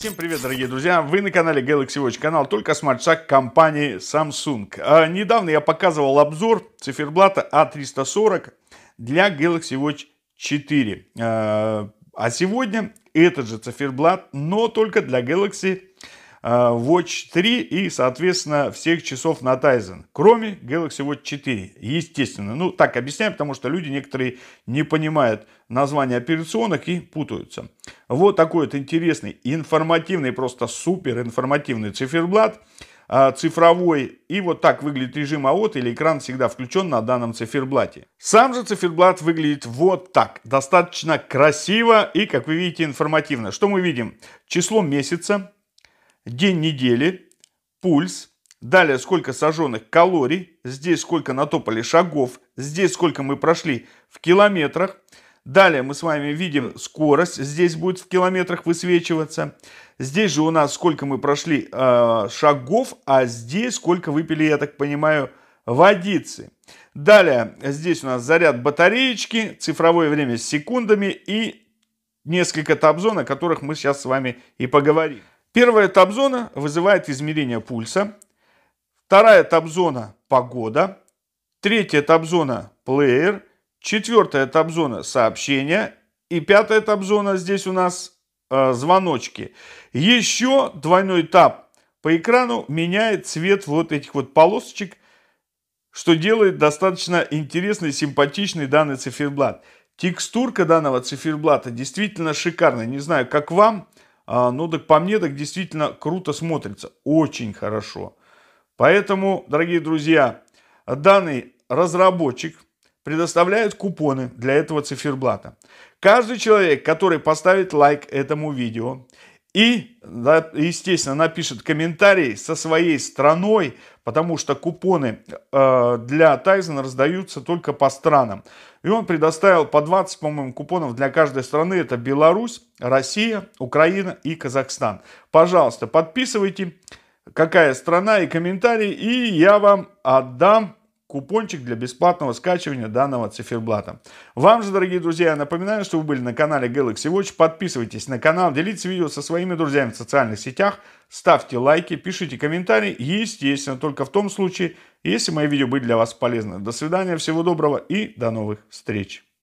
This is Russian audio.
Всем привет, дорогие друзья! Вы на канале Galaxy Watch, канал только смарт-шаг компании Samsung. А, недавно я показывал обзор циферблата A340 а для Galaxy Watch 4. А, а сегодня этот же циферблат, но только для Galaxy а, Watch 3 и, соответственно, всех часов на Tizen, кроме Galaxy Watch 4, естественно. Ну, так объясняю, потому что люди некоторые не понимают название операционок и путаются. Вот такой вот интересный, информативный, просто супер информативный циферблат а, цифровой. И вот так выглядит режим АОТ или экран всегда включен на данном циферблате. Сам же циферблат выглядит вот так. Достаточно красиво и, как вы видите, информативно. Что мы видим? Число месяца, день недели, пульс. Далее, сколько сожженных калорий, здесь сколько натопали шагов, здесь сколько мы прошли в километрах. Далее мы с вами видим скорость, здесь будет в километрах высвечиваться. Здесь же у нас сколько мы прошли э, шагов, а здесь сколько выпили, я так понимаю, водицы. Далее здесь у нас заряд батареечки, цифровое время с секундами и несколько табзон, о которых мы сейчас с вами и поговорим. Первая табзона вызывает измерение пульса. Вторая табзона – погода. Третья табзона – плеер. Четвертая таб-зона – сообщения. И пятая таб-зона здесь у нас э, звоночки. Еще двойной таб по экрану меняет цвет вот этих вот полосочек, что делает достаточно интересный, симпатичный данный циферблат. Текстурка данного циферблата действительно шикарная. Не знаю, как вам, э, а, но ну так по мне так действительно круто смотрится. Очень хорошо. Поэтому, дорогие друзья, данный разработчик – предоставляют купоны для этого циферблата. Каждый человек, который поставит лайк этому видео и, естественно, напишет комментарий со своей страной, потому что купоны э, для Тайзена раздаются только по странам. И он предоставил по 20, по-моему, купонов для каждой страны. Это Беларусь, Россия, Украина и Казахстан. Пожалуйста, подписывайте, какая страна и комментарий, и я вам отдам купончик для бесплатного скачивания данного циферблата. Вам же, дорогие друзья, напоминаю, что вы были на канале Galaxy Watch. Подписывайтесь на канал, делитесь видео со своими друзьями в социальных сетях, ставьте лайки, пишите комментарии. Естественно, только в том случае, если мои видео были для вас полезны. До свидания, всего доброго и до новых встреч.